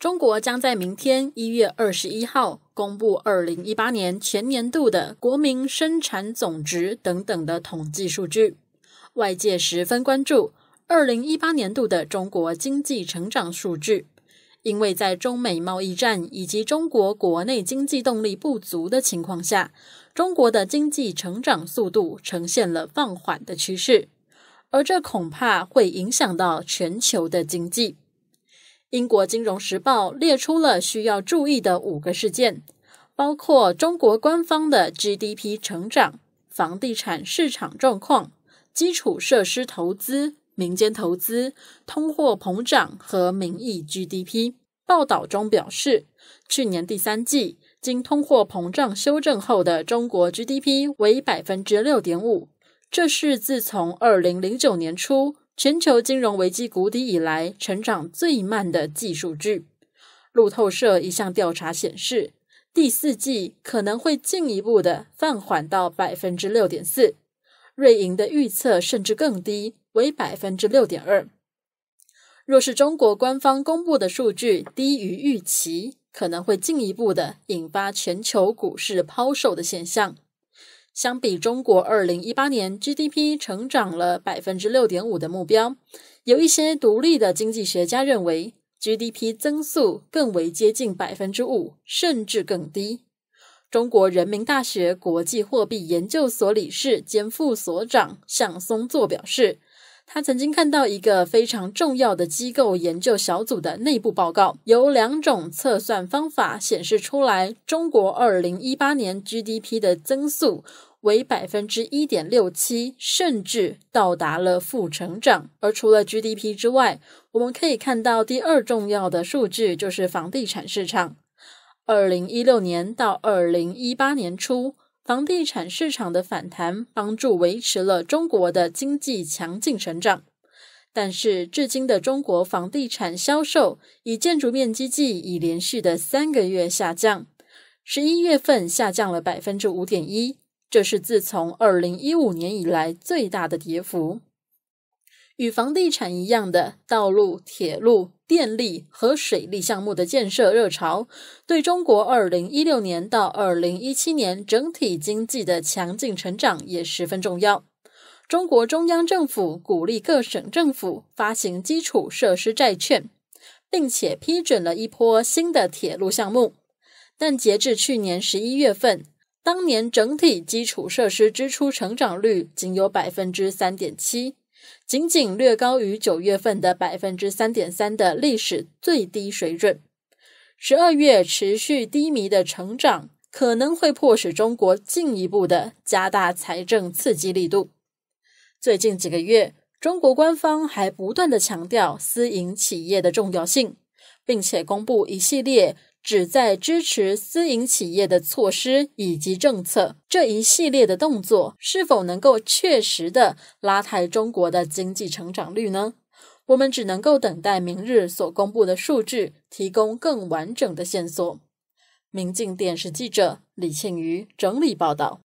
中国将在明天一月二十一号公布二零一八年全年度的国民生产总值等等的统计数据。外界十分关注二零一八年度的中国经济成长数据，因为在中美贸易战以及中国国内经济动力不足的情况下，中国的经济成长速度呈现了放缓的趋势，而这恐怕会影响到全球的经济。英国金融时报列出了需要注意的五个事件，包括中国官方的 GDP 成长、房地产市场状况、基础设施投资、民间投资、通货膨胀和名义 GDP。报道中表示，去年第三季经通货膨胀修正后的中国 GDP 为百分之六点五，这是自从二零零九年初。全球金融危机谷底以来成长最慢的计数据。路透社一项调查显示，第四季可能会进一步的放缓到百分之六点四。瑞银的预测甚至更低，为百分之六点二。若是中国官方公布的数据低于预期，可能会进一步的引发全球股市抛售的现象。相比中国二零一八年 GDP 成长了百分之六点五的目标，有一些独立的经济学家认为 GDP 增速更为接近百分之五，甚至更低。中国人民大学国际货币研究所理事兼副所长向松作表示，他曾经看到一个非常重要的机构研究小组的内部报告，有两种测算方法显示出来，中国二零一八年 GDP 的增速。为百分之一点六七，甚至到达了负成长。而除了 GDP 之外，我们可以看到第二重要的数据就是房地产市场。二零一六年到二零一八年初，房地产市场的反弹帮助维持了中国的经济强劲成长。但是，至今的中国房地产销售以建筑面积计已连续的三个月下降，十一月份下降了百分之五点一。这是自从二零一五年以来最大的跌幅。与房地产一样的道路、铁路、电力和水利项目的建设热潮，对中国二零一六年到二零一七年整体经济的强劲成长也十分重要。中国中央政府鼓励各省政府发行基础设施债券，并且批准了一波新的铁路项目，但截至去年十一月份。当年整体基础设施支出成长率仅有百分之三点七，仅仅略高于九月份的百分之三点三的历史最低水准。十二月持续低迷的成长可能会迫使中国进一步的加大财政刺激力度。最近几个月，中国官方还不断的强调私营企业的重要性，并且公布一系列。旨在支持私营企业的措施以及政策，这一系列的动作是否能够确实的拉抬中国的经济成长率呢？我们只能够等待明日所公布的数据提供更完整的线索。明镜电视记者李庆瑜整理报道。